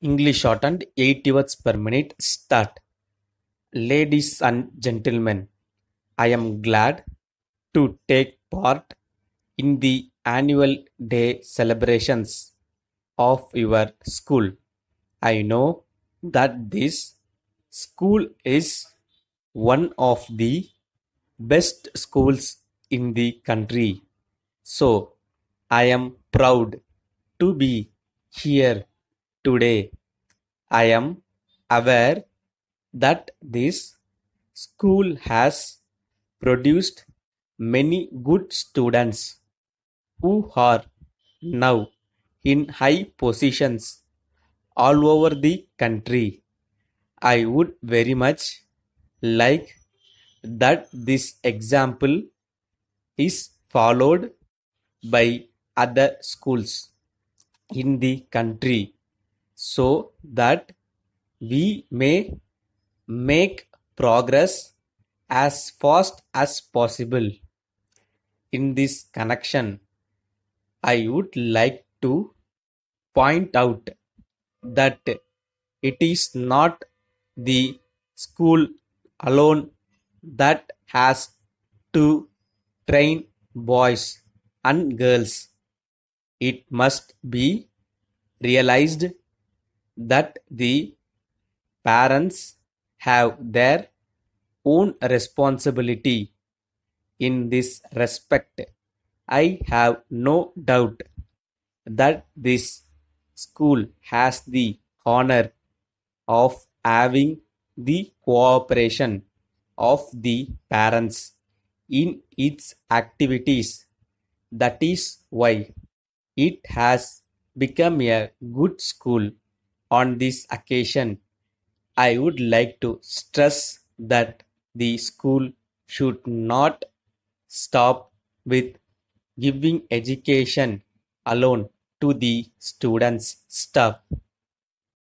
English shortened 80 words per minute start. Ladies and gentlemen, I am glad to take part in the annual day celebrations of your school. I know that this school is one of the best schools in the country. So I am proud to be here Today, I am aware that this school has produced many good students who are now in high positions all over the country. I would very much like that this example is followed by other schools in the country so that we may make progress as fast as possible. In this connection, I would like to point out that it is not the school alone that has to train boys and girls. It must be realized that the parents have their own responsibility in this respect. I have no doubt that this school has the honor of having the cooperation of the parents in its activities. That is why it has become a good school on this occasion, I would like to stress that the school should not stop with giving education alone to the students' staff.